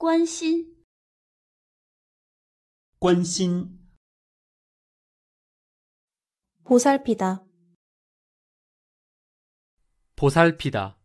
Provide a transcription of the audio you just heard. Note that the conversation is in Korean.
关心关心 보살피다 보살피다